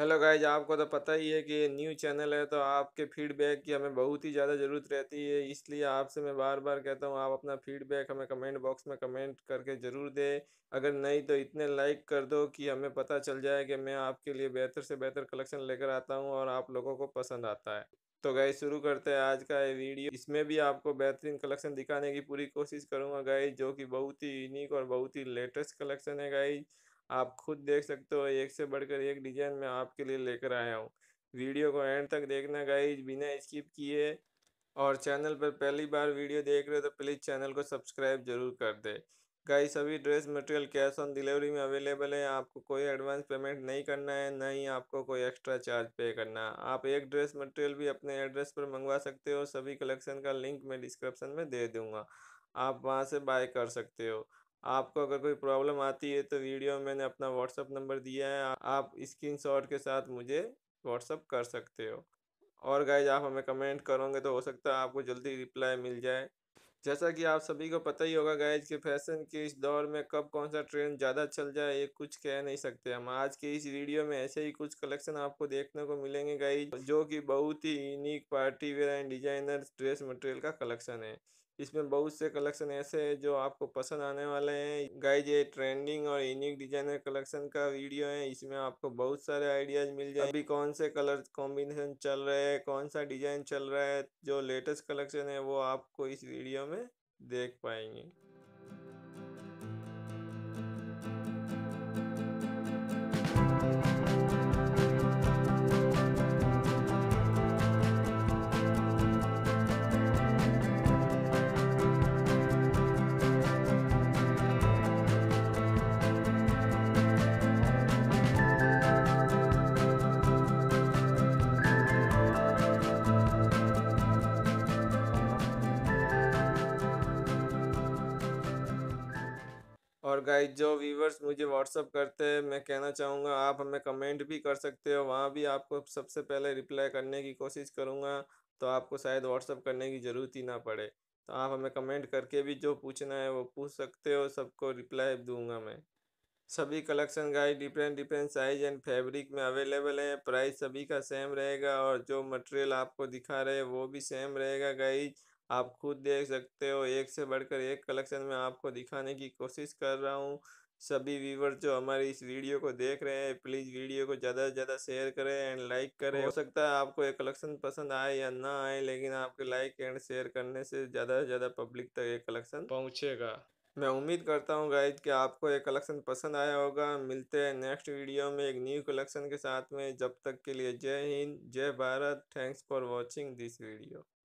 hello guys आपको तो पता ही है कि ये न्यू चैनल है तो आपके फीडबैक की हमें बहुत ही ज़्यादा ज़रूरत रहती है इसलिए आपसे मैं बार बार कहता हूँ आप अपना फीडबैक हमें कमेंट बॉक्स में कमेंट करके ज़रूर दें अगर नहीं तो इतने लाइक कर दो कि हमें पता चल जाए कि मैं आपके लिए बेहतर से बेहतर कलेक्शन लेकर आता हूँ और आप लोगों को पसंद आता है तो गाइज शुरू करते हैं आज का ये वीडियो इसमें भी आपको बेहतरीन कलेक्शन दिखाने की पूरी कोशिश करूँगा गाइज जो कि बहुत ही यूनिक और बहुत ही लेटेस्ट कलेक्शन है गाइज आप खुद देख सकते हो एक से बढ़कर एक डिजाइन में आपके लिए लेकर आया हूँ वीडियो को एंड तक देखना गाइज बिना स्किप किए और चैनल पर पहली बार वीडियो देख रहे हो तो प्लीज़ चैनल को सब्सक्राइब जरूर कर दे गाई सभी dress material cash on delivery में अवेलेबल है आपको कोई एडवांस पेमेंट नहीं करना है ना ही आपको कोई एक्स्ट्रा चार्ज पे करना है आप एक ड्रेस मटेरियल भी अपने एड्रेस पर मंगवा सकते हो सभी कलेक्शन का लिंक मैं डिस्क्रिप्शन में दे दूंगा आप वहां से बाय कर सकते हो आपको अगर कोई प्रॉब्लम आती है तो वीडियो में मैंने अपना व्हाट्सअप नंबर दिया है आप स्क्रीन शॉट के साथ मुझे व्हाट्सअप कर सकते हो और गाइज आप हमें कमेंट करोगे तो हो सकता है आपको जल्दी रिप्लाई मिल जाए जैसा कि आप सभी को पता ही होगा गाइज कि फैशन के इस दौर में कब कौन सा ट्रेंड ज़्यादा चल जाए ये कुछ कह नहीं सकते हम आज के इस वीडियो में ऐसे ही कुछ कलेक्शन आपको देखने को मिलेंगे गाइज जो कि बहुत ही unique party wear and designer dress material का कलेक्शन है इसमें बहुत से कलेक्शन ऐसे हैं जो आपको पसंद आने वाले हैं गाइज ये ट्रेंडिंग और यूनिक डिजाइनर कलेक्शन का वीडियो है इसमें आपको बहुत सारे आइडियाज मिल जाए अभी कौन से कलर कॉम्बिनेशन चल रहे हैं कौन सा डिजाइन चल रहा है जो लेटेस्ट कलेक्शन है वो आपको इस वीडियो में देख पाएंगे और गाइज जो व्यूवर्स मुझे व्हाट्सअप करते हैं मैं कहना चाहूँगा आप हमें कमेंट भी कर सकते हो वहाँ भी आपको सबसे पहले रिप्लाई करने की कोशिश करूँगा तो आपको शायद व्हाट्सअप करने की ज़रूरत ही ना पड़े तो आप हमें कमेंट करके भी जो पूछना है वो पूछ सकते हो सबको रिप्लाई दूंगा मैं सभी collection guys different different size and fabric में अवेलेबल है प्राइस सभी का सेम रहेगा और जो मटेरियल आपको दिखा रहे हैं वो भी सेम रहेगा गाइज आप खुद देख सकते हो एक से बढ़कर एक कलेक्शन में आपको दिखाने की कोशिश कर रहा हूँ सभी व्यूवर जो हमारी इस वीडियो को देख रहे हैं प्लीज़ वीडियो को ज़्यादा से ज़्यादा शेयर करें एंड लाइक करें हो सकता है आपको ये कलेक्शन पसंद आए या ना आए लेकिन आपके लाइक एंड शेयर करने से ज़्यादा से ज़्यादा पब्लिक तक ये कलेक्शन पहुँचेगा मैं उम्मीद करता हूँ गाइज कि आपको ये कलेक्शन पसंद आया होगा मिलते हैं नेक्स्ट वीडियो में एक न्यू कलेक्शन के साथ में जब तक के लिए जय हिंद जय Bharat thanks for watching this video